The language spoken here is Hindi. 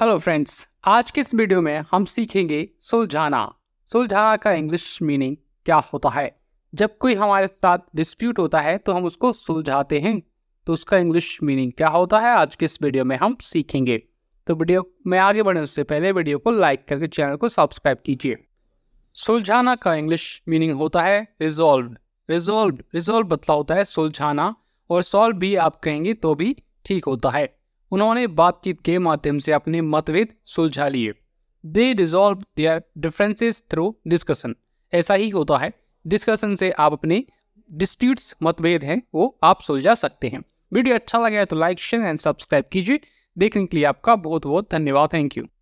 हेलो फ्रेंड्स आज के इस वीडियो में हम सीखेंगे सुलझाना सुलझाना का इंग्लिश मीनिंग क्या होता है जब कोई हमारे साथ डिस्प्यूट होता है तो हम उसको सुलझाते हैं तो उसका इंग्लिश मीनिंग क्या होता है आज के इस वीडियो में हम सीखेंगे तो वीडियो में आगे बढ़ने उससे पहले वीडियो को लाइक करके चैनल को सब्सक्राइब कीजिए सुलझाना का इंग्लिश मीनिंग होता है रिजॉल्व रिजॉल्व रिजॉल्व बतला होता है सुलझाना और सॉल्व भी आप कहेंगे तो भी ठीक होता है उन्होंने बातचीत के माध्यम से अपने मतभेद सुलझा लिए they resolve their differences through discussion ऐसा ही होता है डिस्कशन से आप अपने डिस्प्यूट्स मतभेद हैं वो आप सुलझा सकते हैं वीडियो अच्छा लगा तो लाइक शेयर एंड सब्सक्राइब कीजिए देखने के लिए आपका बहुत बहुत धन्यवाद थैंक यू